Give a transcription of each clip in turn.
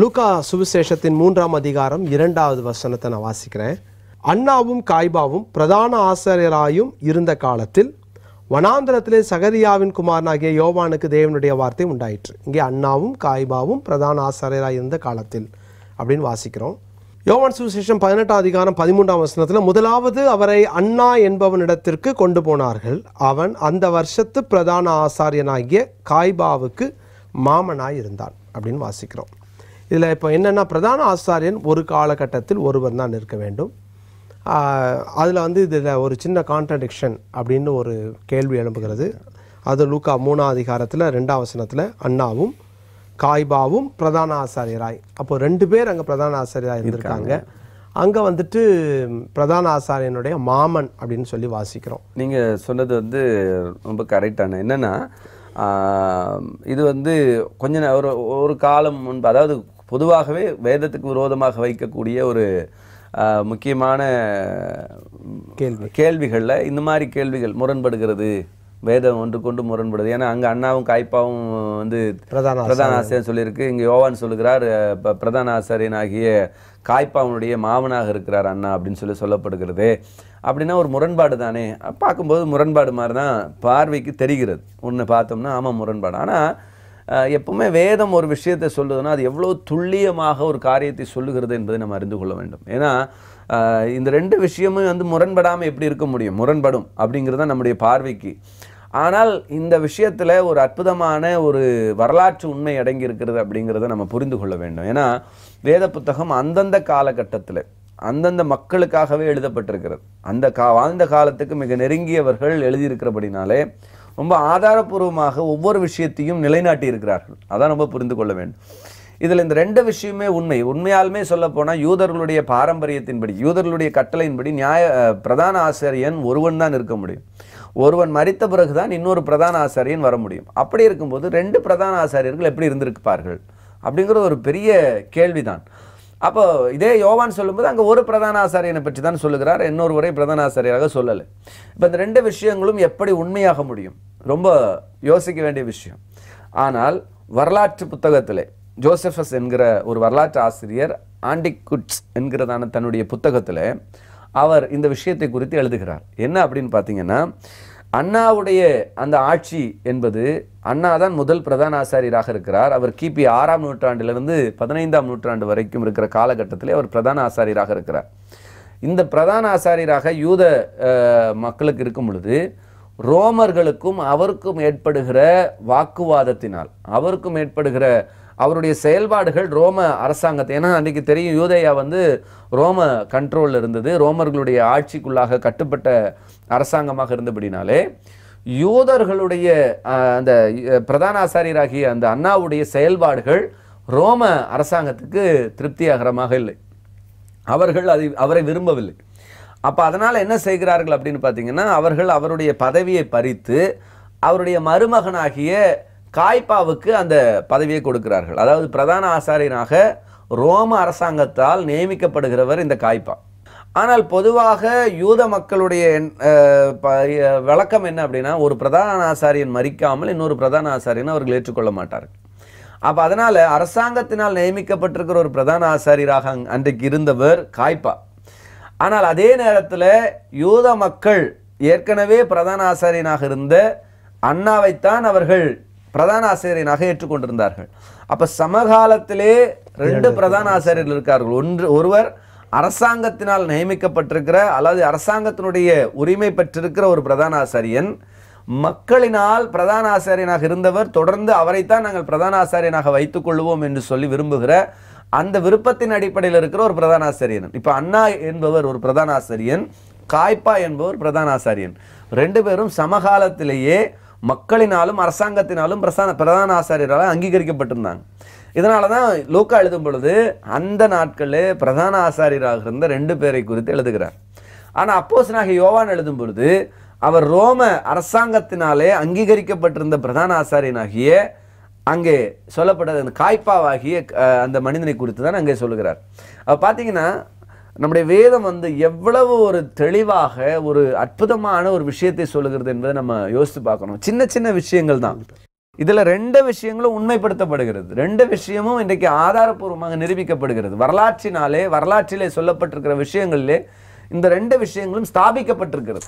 Luca சுவிசேஷத்தின் மூன்றாம் அதிகாரம் இரண்டாவது வசனத்தை நான் வாசிக்கிறேன் அண்ணாவும் காய்பாவும் பிரதான ஆசிரியராயும் இருந்த காலத்தில் வனாந்திரத்திலே சகரியாவின் குமாரனாகிய யோவானுக்கு தேவனுடைய வார்த்தை உண்டாயிற்று இங்கே அண்ணாவும் காய்பாவும் பிரதான ஆசாரியராக இருந்த காலத்தில் அப்படின்னு வாசிக்கிறோம் யோவான் சுவிசேஷம் பதினெட்டாம் அதிகாரம் பதிமூன்றாம் வசனத்தில் முதலாவது அவரை அண்ணா என்பவனிடத்திற்கு கொண்டு போனார்கள் அவன் அந்த வருஷத்து பிரதான ஆசாரியனாகிய காய்பாவுக்கு மாமனாய் இருந்தான் அப்படின்னு வாசிக்கிறோம் இதில் இப்போ என்னென்னா பிரதான ஆசாரியன் ஒரு காலகட்டத்தில் ஒருவர் தான் இருக்க வேண்டும் அதில் வந்து இதில் ஒரு சின்ன கான்ட்ரடிக்ஷன் அப்படின்னு ஒரு கேள்வி எழும்புகிறது அது லூக்கா மூணாம் அதிகாரத்தில் ரெண்டாம் வசனத்தில் அண்ணாவும் காய்பாவும் பிரதான ஆசாரியராய் அப்போ ரெண்டு பேர் அங்கே பிரதான ஆசாரியராக இருந்திருக்காங்க அங்கே வந்துட்டு பிரதான ஆசாரியனுடைய மாமன் அப்படின்னு சொல்லி வாசிக்கிறோம் நீங்கள் சொன்னது வந்து ரொம்ப கரெக்டான என்னென்னா இது வந்து கொஞ்ச ஒரு ஒரு காலம் முன்பு அதாவது பொதுவாகவே வேதத்துக்கு விரோதமாக வைக்கக்கூடிய ஒரு முக்கியமான கேள்வி கேள்விகளில் இந்த மாதிரி கேள்விகள் முரண்படுகிறது வேதம் ஒன்று கொண்டு முரண்படுது ஏன்னா அங்கே அண்ணாவும் காய்ப்பாவும் வந்து பிரதான பிரதான ஆசிரியர் சொல்லியிருக்கு இங்கே யோவான் சொல்லுகிறார் பிரதான ஆசிரியன் ஆகிய காய்ப்பாவனுடைய மாமனாக இருக்கிறார் அண்ணா அப்படின்னு சொல்லி சொல்லப்படுகிறது அப்படின்னா ஒரு முரண்பாடு தானே பார்க்கும்போது முரண்பாடு மாதிரி தான் பார்வைக்கு தெரிகிறது ஒன்று பார்த்தோம்னா ஆமாம் முரண்பாடு ஆனால் எப்பவுமே வேதம் ஒரு விஷயத்தை சொல்லுதுன்னா அது எவ்வளோ துல்லியமாக ஒரு காரியத்தை சொல்லுகிறது என்பதை நம்ம அறிந்து கொள்ள வேண்டும் ஏன்னா இந்த ரெண்டு விஷயமும் வந்து முரண்படாமல் எப்படி இருக்க முடியும் முரண்படும் அப்படிங்கிறது தான் நம்முடைய பார்வைக்கு ஆனால் இந்த விஷயத்தில் ஒரு அற்புதமான ஒரு வரலாற்று உண்மை அடங்கி இருக்கிறது அப்படிங்கிறத நம்ம புரிந்து கொள்ள வேண்டும் ஏன்னா வேத புத்தகம் அந்தந்த காலகட்டத்தில் அந்தந்த மக்களுக்காகவே எழுதப்பட்டிருக்கிறது அந்த கா வாழ்ந்த காலத்துக்கு மிக நெருங்கியவர்கள் எழுதியிருக்கிறபடினாலே ரொம்ப ஆதாரபூர்வமாக ஒவ்வொரு விஷயத்தையும் நிலைநாட்டி இருக்கிறார்கள் அதான் ரொம்ப புரிந்து கொள்ள வேண்டும் இதில் இந்த ரெண்டு விஷயமே உண்மை உண்மையாலுமே சொல்லப்போனால் யூதர்களுடைய பாரம்பரியத்தின்படி யூதர்களுடைய கட்டளையின்படி நியாய பிரதான ஆசிரியன் ஒருவன் தான் இருக்க முடியும் ஒருவன் மறித்த பிறகு தான் இன்னொரு பிரதான ஆசாரியன் வர முடியும் அப்படி இருக்கும்போது ரெண்டு பிரதான ஆசாரியர்கள் எப்படி இருந்திருப்பார்கள் அப்படிங்கிறது ஒரு பெரிய கேள்விதான் அப்போ இதே யோவான் சொல்லும்போது அங்கே ஒரு பிரதான ஆசாரியனை பற்றி தான் சொல்லுகிறார் இன்னொரு வரை பிரதான ஆசாரியராக சொல்லலை இப்போ இந்த ரெண்டு விஷயங்களும் எப்படி உண்மையாக முடியும் ரொம்ப யோசிக்க வேண்டிய விஷயம் ஆனால் வரலாற்று புத்தகத்தில் ஜோசஃபஸ் என்கிற ஒரு வரலாற்று ஆசிரியர் ஆண்டிகுட்ஸ் என்கிறதான தன்னுடைய புத்தகத்தில் அவர் இந்த விஷயத்தை குறித்து எழுதுகிறார் என்ன அப்படின்னு பார்த்தீங்கன்னா அண்ணாவுடைய அந்த ஆட்சி என்பது அண்ணா தான் முதல் பிரதான ஆசாரியராக இருக்கிறார் அவர் கிபி ஆறாம் நூற்றாண்டிலிருந்து பதினைந்தாம் நூற்றாண்டு வரைக்கும் இருக்கிற காலகட்டத்தில் அவர் பிரதான ஆசாரியராக இருக்கிறார் இந்த பிரதான ஆசாரியராக யூத மக்களுக்கு இருக்கும் பொழுது ரோமர்களுக்கும் அவருக்கும் ஏற்படுகிற வாக்குவாதத்தினால் அவருக்கும் ஏற்படுகிற அவருடைய செயல்பாடுகள் ரோம அரசாங்கத்தை ஏன்னா அன்றைக்கு தெரியும் யூதையா வந்து ரோம கண்ட்ரோலில் இருந்தது ரோமர்களுடைய ஆட்சிக்குள்ளாக கட்டுப்பட்ட அரசாங்கமாக இருந்தபடினாலே யூதர்களுடைய அந்த பிரதான ஆசாரியராகிய அந்த அண்ணாவுடைய செயல்பாடுகள் ரோம அரசாங்கத்துக்கு திருப்தியாகரமாக இல்லை அவர்கள் அதை அவரை விரும்பவில்லை அப்போ அதனால் என்ன செய்கிறார்கள் அப்படின்னு பார்த்தீங்கன்னா அவர்கள் அவருடைய பதவியை பறித்து அவருடைய மருமகனாகிய காய்பாவுக்கு அந்த பதவியை கொடுக்கிறார்கள் அதாவது பிரதான ஆசாரியனாக ரோம அரசாங்கத்தால் நியமிக்கப்படுகிறவர் இந்த காய்பா ஆனால் பொதுவாக யூத மக்களுடைய விளக்கம் என்ன அப்படின்னா ஒரு பிரதான ஆசாரியன் மறிக்காமல் இன்னொரு பிரதான ஆசாரியன் அவர்கள் ஏற்றுக்கொள்ள மாட்டார்கள் அப்போ அதனால் அரசாங்கத்தினால் நியமிக்கப்பட்டிருக்கிற ஒரு பிரதான ஆசாரியராக அன்றைக்கு இருந்தவர் காய்ப்பா ஆனால் அதே நேரத்தில் யூத மக்கள் ஏற்கனவே பிரதான ஆசிரியனாக இருந்த அண்ணாவைத்தான் அவர்கள் பிரதான ஆசிரியனாக ஏற்றுக்கொண்டிருந்தார்கள் அப்போ சமகாலத்திலே ரெண்டு பிரதான ஆசிரியர்கள் இருக்கார்கள் ஒன்று ஒருவர் அரசாங்கத்தினால் நியமிக்கப்பட்டிருக்கிற அல்லது அரசாங்கத்தினுடைய உரிமை பெற்றிருக்கிற ஒரு பிரதான ஆசாரியன் மக்களினால் பிரதான ஆசாரியனாக இருந்தவர் தொடர்ந்து அவரைத்தான் நாங்கள் பிரதான ஆசாரியனாக வைத்துக்கொள்வோம் என்று சொல்லி விரும்புகிற அந்த விருப்பத்தின் அடிப்படையில் இருக்கிற ஒரு பிரதான ஆசிரியன் இப்போ அண்ணா என்பவர் ஒரு பிரதான ஆசிரியன் காய்ப்பா என்பவர் பிரதான ஆசாரியன் ரெண்டு பேரும் சமகாலத்திலேயே மக்களினாலும் அரசாங்கத்தினாலும் பிரசான பிரதான ஆசாரியரால் அங்கீகரிக்கப்பட்டிருந்தாங்க இதனால தான் லூக்கா எழுதும் பொழுது அந்த நாட்களில் பிரதான ஆசாரியராக இருந்த ரெண்டு பேரை குறித்து எழுதுகிறார் ஆனால் அப்போசனாக யோவான் எழுதும் பொழுது அவர் ரோம அரசாங்கத்தினாலே அங்கீகரிக்கப்பட்டிருந்த பிரதான ஆசாரியனாகிய அங்கே சொல்லப்பட்டது அந்த காய்ப்பாவாகிய அந்த மனிதனை குறித்து தான் அங்கே சொல்லுகிறார் அப்போ பார்த்தீங்கன்னா நம்முடைய வேதம் வந்து எவ்வளவு ஒரு தெளிவாக ஒரு அற்புதமான ஒரு விஷயத்தை சொல்லுகிறது என்பதை நம்ம யோசித்து பார்க்கணும் சின்ன சின்ன விஷயங்கள் தான் இதில் ரெண்டு விஷயங்களும் உண்மைப்படுத்தப்படுகிறது ரெண்டு விஷயமும் இன்றைக்கு ஆதாரபூர்வமாக நிரூபிக்கப்படுகிறது வரலாற்றினாலே வரலாற்றிலே சொல்லப்பட்டிருக்கிற விஷயங்களிலே இந்த ரெண்டு விஷயங்களும் ஸ்தாபிக்கப்பட்டிருக்கிறது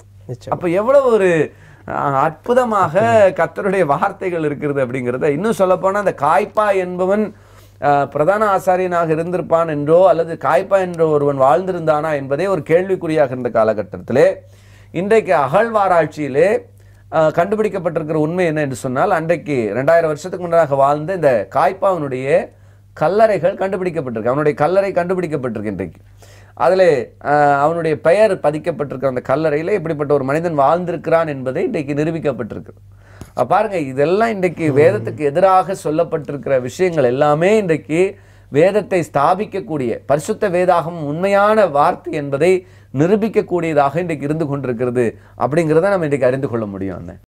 அப்போ எவ்வளவு ஒரு அற்புதமாக கத்தருடைய வார்த்தைகள் இருக்கிறது அப்படிங்கிறத இன்னும் சொல்லப்போனால் அந்த காய்ப்பா என்பவன் பிரதான ஆசாரியனாக இருந்திருப்பான் என்றோ அல்லது காய்ப்பா என்ற ஒருவன் வாழ்ந்திருந்தானா என்பதே ஒரு கேள்விக்குறியாக இருந்த காலகட்டத்திலே இன்றைக்கு அகழ்வாராய்ச்சியிலே கண்டுபிடிக்கப்பட்டிருக்கிற உண்மை என்ன என்று சொன்னால் அன்றைக்கு ரெண்டாயிரம் வருஷத்துக்கு முன்னதாக வாழ்ந்த இந்த காய்ப்பாவனுடைய கல்லறைகள் கண்டுபிடிக்கப்பட்டிருக்கு அவனுடைய கல்லறை கண்டுபிடிக்கப்பட்டிருக்கு இன்றைக்கு அதில் அவனுடைய பெயர் பதிக்கப்பட்டிருக்க அந்த கல்லறையில் இப்படிப்பட்ட ஒரு மனிதன் வாழ்ந்திருக்கிறான் என்பதை இன்றைக்கு நிரூபிக்கப்பட்டிருக்கு பாருங்க இதெல்லாம் இன்றைக்கு வேதத்துக்கு எதிராக சொல்லப்பட்டிருக்கிற விஷயங்கள் எல்லாமே இன்றைக்கு வேதத்தை ஸ்தாபிக்கக்கூடிய பரிசுத்த வேதாகம் உண்மையான வார்த்தை என்பதை நிரூபிக்கக்கூடியதாக இன்றைக்கு இருந்து கொண்டிருக்கிறது அப்படிங்கிறத நம்ம இன்றைக்கு அறிந்து கொள்ள முடியும் அண்ணன்